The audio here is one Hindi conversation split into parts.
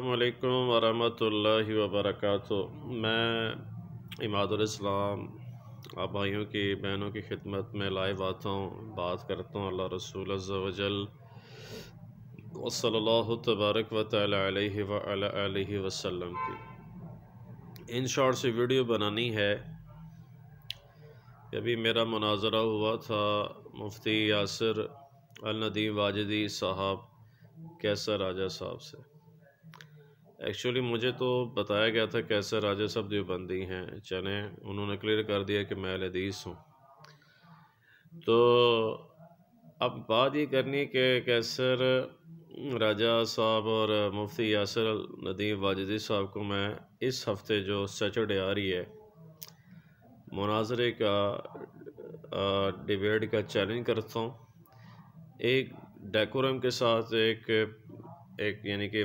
अल्लाम वरहमतुल्लाहि वबरकत मैं इमादुलस्लाम आप भाइयों की बहनों की खिदमत में लाइव आता हूँ बात करता हूँ अल्लाह रसूल वजल वसल तबारक वाली वसम की इन शॉर्ट से वीडियो बनानी है अभी मेरा मुनाजरा हुआ था मुफ्ती यासर अलनदीम वाजदी साहब कैसर राजा साहब से एक्चुअली मुझे तो बताया गया था कैसे राजा साहब देवबंदी हैं चने उन्होंने क्लियर कर दिया कि मैं लदीस हूँ तो अब बात ये करनी कि कैसर राजा साहब और मुफ्ती यासर नदीम वाजदी साहब को मैं इस हफ्ते जो सैटरडे आ रही है मुनाजरे का डिबेट का चैलेंज करता हूँ एक डेकोरम के साथ एक एक यानी कि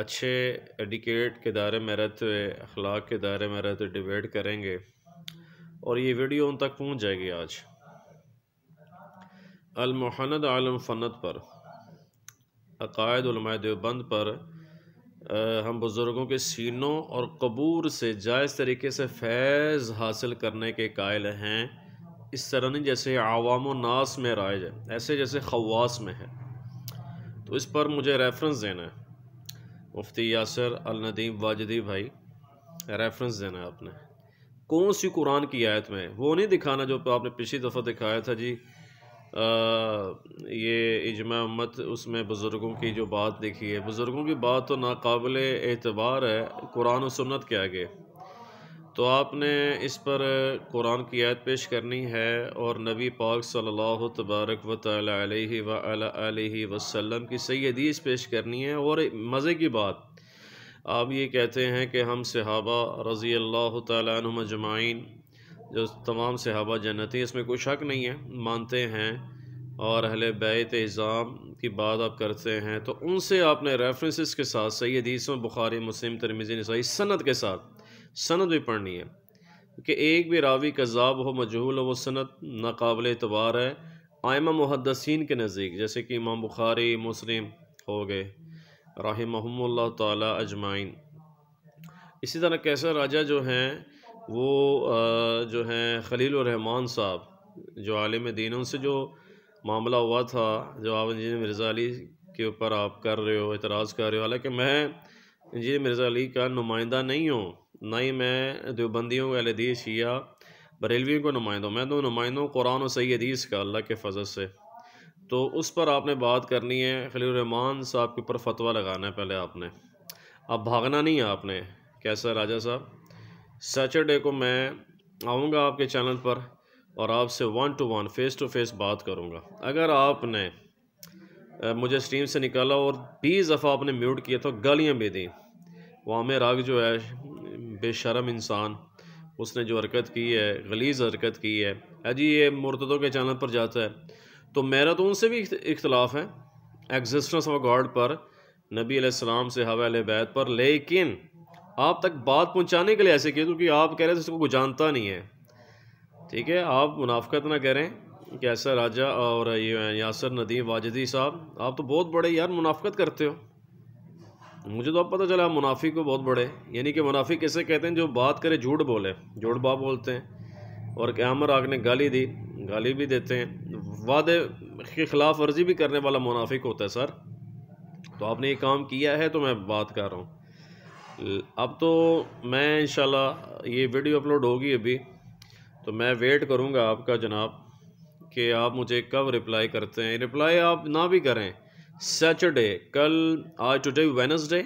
अच्छे एडिकेट के दायरे में रहते हुए अखलाक के दायरे में रहते डिबेट करेंगे और ये वीडियो उन तक पहुंच जाएगी आज अलमोहनद आलम फ़नत पर अकायद देवबंद पर आ, हम बुज़ुर्गों के सीनों और कबूर से जायज़ तरीके से फैज़ हासिल करने के कायल हैं इस तरह नहीं जैसे आवाम नास में राय है ऐसे जैसे खवास में है तो इस पर मुझे रेफरेंस देना है मुफ्ती यासर अल नदीम वाजदी भाई रेफरेंस देना है आपने कौन सी कुरान की आयत में वो नहीं दिखाना जो आपने पिछली दफ़ा दिखाया था जी आ, ये इजमा उम्मत उसमें बुज़ुर्गों की जो बात देखी है बुज़ुर्गों की बात तो नाकबिल एतबार है कुरान और सुन्नत के आगे तो आपने इस पर कुरान की आयत पेश करनी है और नबी पाक सल्लल्लाहु तबारक व अलैहि अलैहि वसल्लम की सही हदीस पेश करनी है और मज़े की बात आप ये कहते हैं कि हम सहाबा रज़ी अल्लाह तुम अजमाइन जो तमाम सहाबा जन्नती इसमें कोई शक नहीं है मानते हैं और अहल बैत इज़ाम की बात आप करते हैं तो उनसे आपने रेफरेंसेस के साथ सही हदीसों बुखारी मुस्लिम तरमीज़ी नसाई सनत के साथ सनद भी पढ़नी है कि एक भी रावी कज़ाब हो मजहूल हो वह सनत नाकबिल एतबार है आयमा मुहदसिन के नज़दीक जैसे कि इमाम बुखारी मुस्लिम हो गए राहमल ताली अजमाइन इसी तरह कैसर राजा जो हैं वो जो हैं खलील रहमान साहब जो आलम दीन उनसे जो मामला हुआ था जो आप इंजीनियर मिर्ज़ा अली के ऊपर आप कर रहे हो एतराज़ कर रहे हो हालांकि मैं इंजीनियर मिर्ज़ा अली का नुमाइंदा नहीं हूँ ना ही मैं देवबंदियों को अलहदीस या बरेलवियों को नुमाइंदों मैं तो नुमाइंदों कुरान और सही हदीस का अल्लाह के फजल से तो उस पर आपने बात करनी है खलीरहमान साहब के ऊपर फतवा लगाना है पहले आपने अब भागना नहीं है आपने कैसा राजा साहब सैटरडे को मैं आऊँगा आपके चैनल पर और आपसे one to one face to face बात करूँगा अगर आपने मुझे स्ट्रीम से निकाला और बीस दफ़ा आपने म्यूट किया तो गालियाँ भी दी वहाँ में राग जो है बेशरम इंसान उसने जो हरकत की है गलीज़ हरकत की है अजी हाँ ये मुर्तदों के चैनल पर जाता है तो मेरा तो उनसे भी इख्तलाफ है एग्जिस्टेंस ऑफ गॉड पर नबी अलैहिस्सलाम से हवा बैत पर लेकिन आप तक बात पहुँचाने के लिए ऐसे किए क्योंकि आप कह रहे थे इसको कुछ जानता नहीं है ठीक है आप मुनाफत ना करें कि ऐसा राजा और ये यासर नदीम वाजदी साहब आप तो बहुत बड़े यार मुनाफ़त करते हो मुझे तो अब पता चला मुनाफिक को बहुत बड़े यानी कि मुनाफिक कैसे कहते हैं जो बात करे झूठ बोले झूठ बाप बोलते हैं और क्यामर आग ने गाली दी गाली भी देते हैं वादे के ख़िलाफ़ वर्जी भी करने वाला मुनाफिक होता है सर तो आपने ये काम किया है तो मैं बात कर रहा हूँ अब तो मैं इन ये वीडियो अपलोड होगी अभी तो मैं वेट करूँगा आपका जनाब कि आप मुझे कब रिप्लाई करते हैं रिप्लाई आप ना भी करें सैटरडे कल आज today Wednesday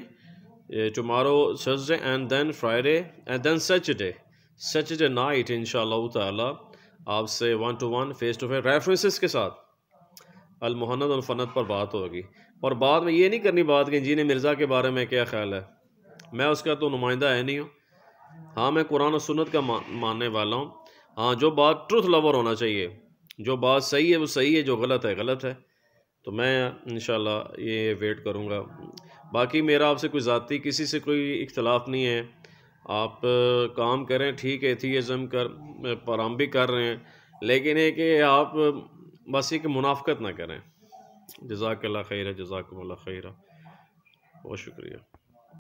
tomorrow Thursday and then Friday and then Saturday Saturday night in ताला आपसे one to one face to face references के साथ अलमहनद और पर बात होगी और बाद में ये नहीं करनी बात कि जी ने मिर्ज़ा के बारे में क्या ख्याल है मैं उसका तो नुमाइंदा है नहीं हूँ हाँ मैं कुरान और सुन्नत का मानने वाला हूँ हाँ जो बात ट्रुथ लवर होना चाहिए जो बात सही है वो सही है जो गलत है गलत है तो मैं इन ये वेट करूँगा बाकी मेरा आपसे कोई ज़ाती किसी से कोई इख्तलाफ नहीं है आप काम करें ठीक है एथीज़म कर पराम भी कर रहे हैं लेकिन है कि आप बस एक मुनाफ़त ना करें जजाक खैर जजाक खैर बहुत शुक्रिया